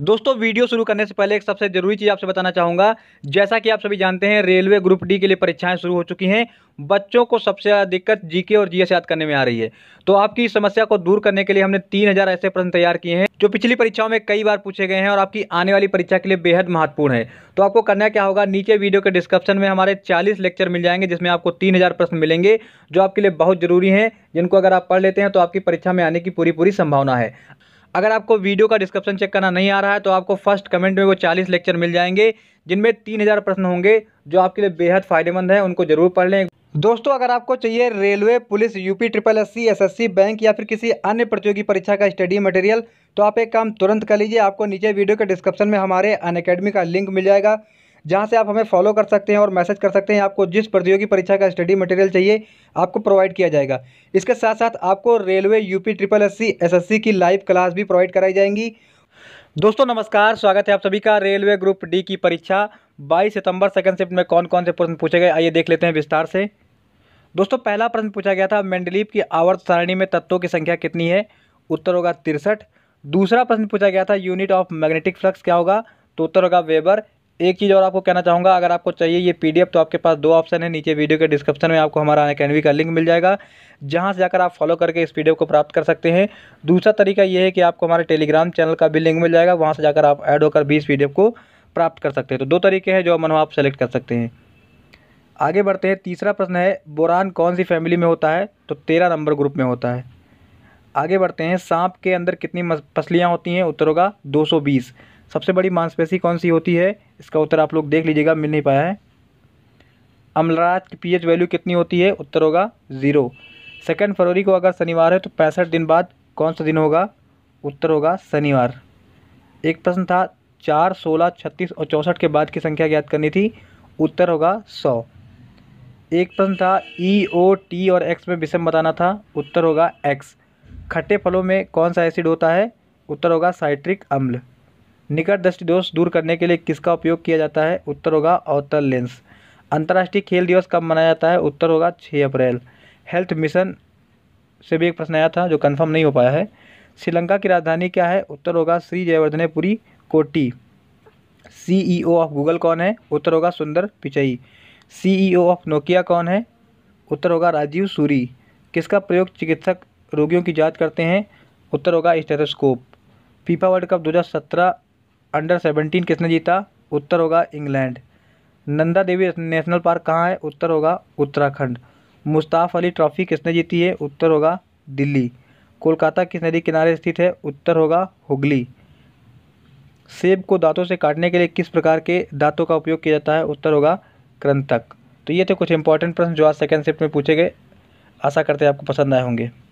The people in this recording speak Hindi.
दोस्तों वीडियो शुरू करने से पहले एक सबसे ज़रूरी चीज़ आपसे बताना चाहूँगा जैसा कि आप सभी जानते हैं रेलवे ग्रुप डी के लिए परीक्षाएं शुरू हो चुकी हैं बच्चों को सबसे ज़्यादा दिक्कत जीके और जीएस याद करने में आ रही है तो आपकी इस समस्या को दूर करने के लिए हमने तीन हज़ार ऐसे प्रश्न तैयार किए हैं जो पिछली परीक्षाओं में कई बार पूछे गए हैं और आपकी आने वाली परीक्षा के लिए बेहद महत्वपूर्ण है तो आपको करना क्या होगा नीचे वीडियो के डिस्क्रिप्शन में हमारे चालीस लेक्चर मिल जाएंगे जिसमें आपको तीन हज़ार प्रश्न मिलेंगे जो आपके लिए बहुत ज़रूरी हैं जिनको अगर आप पढ़ लेते हैं तो आपकी परीक्षा में आने की पूरी पूरी संभावना है अगर आपको वीडियो का डिस्क्रिप्शन चेक करना नहीं आ रहा है तो आपको फर्स्ट कमेंट में वो चालीस लेक्चर मिल जाएंगे जिनमें तीन हज़ार प्रश्न होंगे जो आपके लिए बेहद फ़ायदेमंद है उनको जरूर पढ़ लें दोस्तों अगर आपको चाहिए railway police UP triple S C bank या फिर किसी अन्य प्रतियोगी परीक्षा का स्टडी मटेरियल तो आप एक काम तुरंत कर लीजिए आपको नीचे वीडियो के डिस्क्रिप्शन में हमारे अन का लिंक मिल जाएगा जहाँ से आप हमें फॉलो कर सकते हैं और मैसेज कर सकते हैं आपको जिस प्रतियोगी परीक्षा का स्टडी मटेरियल चाहिए आपको प्रोवाइड किया जाएगा इसके साथ साथ आपको railway UP triple S C की लाइव क्लास भी प्रोवाइड कराई जाएंगी दोस्तों नमस्कार स्वागत है आप सभी का रेलवे ग्रुप डी की परीक्षा 22 सितंबर सेकंड शिफ्ट में कौन कौन से प्रश्न पूछे गए आइए देख लेते हैं विस्तार से दोस्तों पहला प्रश्न पूछा गया था मेंडलीप की आवर्त सारणी में तत्वों की संख्या कितनी है उत्तर होगा तिरसठ दूसरा प्रश्न पूछा गया था यूनिट ऑफ मैग्नेटिक फ्लक्स क्या होगा तो उत्तर होगा वेबर एक चीज़ और आपको कहना चाहूँगा अगर आपको चाहिए ये पीडीएफ तो आपके पास दो ऑप्शन है नीचे वीडियो के डिस्क्रिप्शन में आपको हमारा अकेडमी का लिंक मिल जाएगा जहाँ से जाकर आप फॉलो करके इस पीडीएफ को प्राप्त कर सकते हैं दूसरा तरीका ये है कि आपको हमारे टेलीग्राम चैनल का भी लिंक मिल जाएगा वहाँ से जाकर आप ऐड होकर भी इस पी को प्राप्त कर सकते हैं तो दो तरीके हैं जो मनो आप सेलेक्ट कर सकते हैं आगे बढ़ते हैं तीसरा प्रश्न है बोरान कौन सी फैमिली में होता है तो तेरह नंबर ग्रुप में होता है आगे बढ़ते हैं सांप के अंदर कितनी पसलियाँ होती हैं उत्तर होगा दो सबसे बड़ी मांसपेशी कौन सी होती है इसका उत्तर आप लोग देख लीजिएगा मिल नहीं पाया है अम्लराज की पीएच वैल्यू कितनी होती है उत्तर होगा ज़ीरो सेकेंड फरवरी को अगर शनिवार है तो पैंसठ दिन बाद कौन सा दिन होगा उत्तर होगा शनिवार एक प्रश्न था चार सोलह छत्तीस और चौंसठ के बाद की संख्या ज्ञात करनी थी उत्तर होगा सौ एक प्रश्न था ई ओ टी और एक्स में विषम बताना था उत्तर होगा एक्स खट्टे फलों में कौन सा एसिड होता है उत्तर होगा साइट्रिक अम्ल निकट दृष्टि दोष दूर करने के लिए किसका उपयोग किया जाता है उत्तर होगा अवतल लेंस अंतर्राष्ट्रीय खेल दिवस कब मनाया जाता है उत्तर होगा छः अप्रैल हेल्थ मिशन से भी एक प्रश्न आया था जो कन्फर्म नहीं हो पाया है श्रीलंका की राजधानी क्या है उत्तर होगा श्री जयवर्धनेपुरी कोटी सी ऑफ गूगल कौन है उत्तर होगा सुंदर पिचई सी ऑफ नोकिया कौन है उत्तर होगा राजीव सूरी किसका प्रयोग चिकित्सक रोगियों की जांच करते हैं उत्तर होगा stethoscope FIFA world cup under seventeen किसने जीता उत्तर होगा England Nanda Devi national park कहाँ है उत्तर होगा उत्तराखंड मुस्ताफ अली ट्रॉफी किसने जीती है उत्तर होगा दिल्ली कोलकाता किस नदी किनारे स्थित है उत्तर होगा हुगली सेब को दांतों से काटने के लिए किस प्रकार के दांतों का उपयोग किया जाता है उत्तर होगा क्रंतक तो ये थे कुछ इंपॉर्टेंट प्रश्न जो आज सेकेंड शिफ्ट में पूछे गए आशा करते हैं आपको पसंद आए होंगे